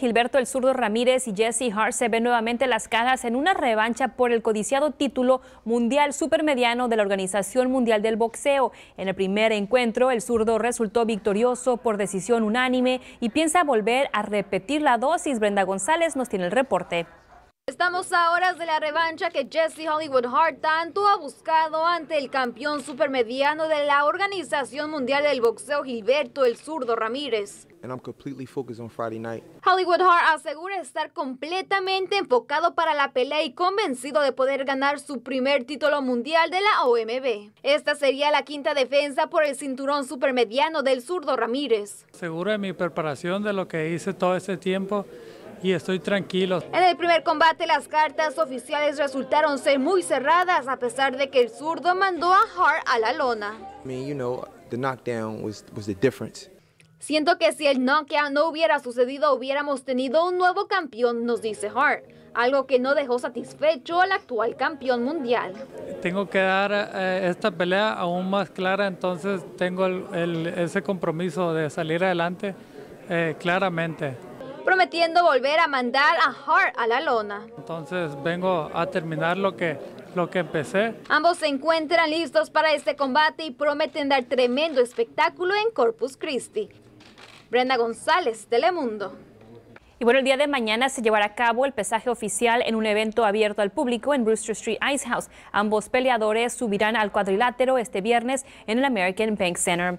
Gilberto El Zurdo Ramírez y Jesse Hart se ven nuevamente las cajas en una revancha por el codiciado título mundial supermediano de la Organización Mundial del Boxeo. En el primer encuentro, el zurdo resultó victorioso por decisión unánime y piensa volver a repetir la dosis. Brenda González nos tiene el reporte. Estamos a horas de la revancha que Jesse Hollywood Hart tanto ha buscado ante el campeón supermediano de la Organización Mundial del Boxeo Gilberto El Zurdo Ramírez. Hollywood Hart asegura estar completamente enfocado para la pelea y convencido de poder ganar su primer título mundial de la OMB. Esta sería la quinta defensa por el cinturón supermediano del zurdo Ramírez. Seguro de mi preparación, de lo que hice todo este tiempo, y estoy tranquilo. En el primer combate las cartas oficiales resultaron ser muy cerradas a pesar de que el zurdo mandó a Hart a la lona. Siento que si el knockout no hubiera sucedido, hubiéramos tenido un nuevo campeón, nos dice Hart, algo que no dejó satisfecho al actual campeón mundial. Tengo que dar eh, esta pelea aún más clara, entonces tengo ese compromiso de salir adelante eh, claramente prometiendo volver a mandar a Hart a la lona. Entonces vengo a terminar lo que lo que empecé. Ambos se encuentran listos para este combate y prometen dar tremendo espectáculo en Corpus Christi. Brenda González, Telemundo. Y bueno, el día de mañana se llevará a cabo el pesaje oficial en un evento abierto al público en Brewster Street Ice House. Ambos peleadores subirán al cuadrilátero este viernes en el American Bank Center.